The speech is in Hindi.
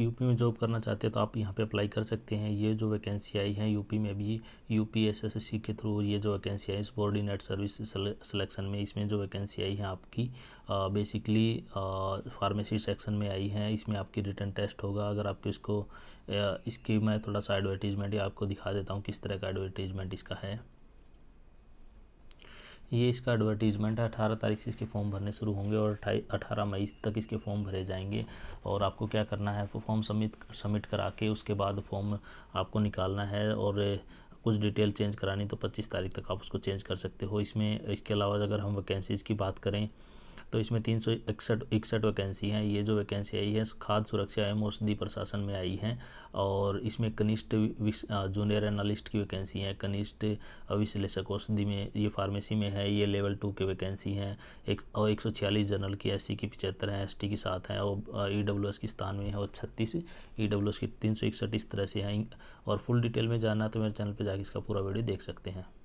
यूपी में जॉब करना चाहते हैं तो आप यहाँ पे अप्लाई कर सकते हैं ये जो वैकेंसी आई है यूपी में भी यूपी एसएससी के थ्रू ये जो वैकेंसी आई कोऑर्डिनेट सर्विस सिलेक्शन में इसमें जो वैकेंसी आई है आपकी बेसिकली फार्मेसी सेक्शन में आई है इसमें आपकी रिटर्न टेस्ट होगा अगर आपको इसको इसकी मैं थोड़ा सा एडवर्टीजमेंट आपको दिखा देता हूँ किस तरह का एडवर्टीजमेंट इसका है ये इसका एडवर्टीज़मेंट है अठारह तारीख से इसके फॉर्म भरने शुरू होंगे और अठारह मई तक इसके फॉर्म भरे जाएंगे और आपको क्या करना है फॉर्म सबमिट सबमिट करा के उसके बाद फॉर्म आपको निकालना है और कुछ डिटेल चेंज करानी तो 25 तारीख तक आप उसको चेंज कर सकते हो इसमें इसके अलावा अगर हम वैकेंसीज़ की बात करें तो इसमें तीन सौ इकसठ इकसठ वैकेंसी हैं ये जो वैकेंसी आई है खाद्य सुरक्षा एवं औषधि प्रशासन में आई हैं और इसमें कनिष्ठ जूनियर एनालिस्ट की वैकेंसी हैं कनिष्ठ विश्लेषक औषधि में ये फार्मेसी में है ये लेवल टू की वैकेंसी हैं एक और एक सौ छियालीस जनरल की एस की पचहत्तर हैं एस की सात हैं और ई डब्ल्यू एस की सतानवे हैं और छत्तीस ई डब्ल्यू एस की तीन सौ इकसठ इस तरह से हैं और फुल डिटेल में जानना तो मेरे चैनल पर जाकर इसका पूरा वीडियो देख सकते हैं